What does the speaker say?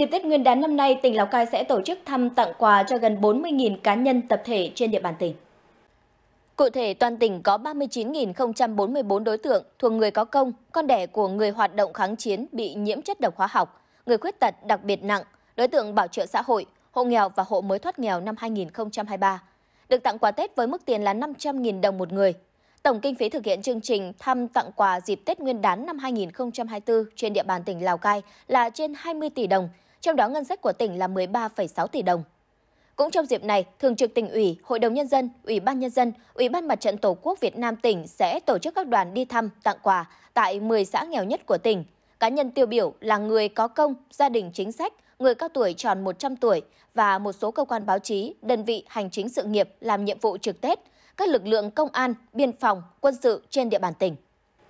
Dịp Tết Nguyên đán năm nay, tỉnh Lào Cai sẽ tổ chức thăm tặng quà cho gần 40.000 cá nhân tập thể trên địa bàn tỉnh. Cụ thể, toàn tỉnh có 39.044 đối tượng thuộc người có công, con đẻ của người hoạt động kháng chiến bị nhiễm chất độc hóa học, người khuyết tật đặc biệt nặng, đối tượng bảo trợ xã hội, hộ nghèo và hộ mới thoát nghèo năm 2023. Được tặng quà Tết với mức tiền là 500.000 đồng một người. Tổng kinh phí thực hiện chương trình thăm tặng quà dịp Tết Nguyên đán năm 2024 trên địa bàn tỉnh Lào Cai là trên 20 tỷ đồng, trong đó ngân sách của tỉnh là 13,6 tỷ đồng. Cũng trong dịp này, Thường trực tỉnh ủy, Hội đồng Nhân dân, Ủy ban Nhân dân, Ủy ban Mặt trận Tổ quốc Việt Nam tỉnh sẽ tổ chức các đoàn đi thăm, tặng quà tại 10 xã nghèo nhất của tỉnh. Cá nhân tiêu biểu là người có công, gia đình chính sách, người cao tuổi tròn 100 tuổi và một số cơ quan báo chí, đơn vị hành chính sự nghiệp làm nhiệm vụ trực Tết, các lực lượng công an, biên phòng, quân sự trên địa bàn tỉnh.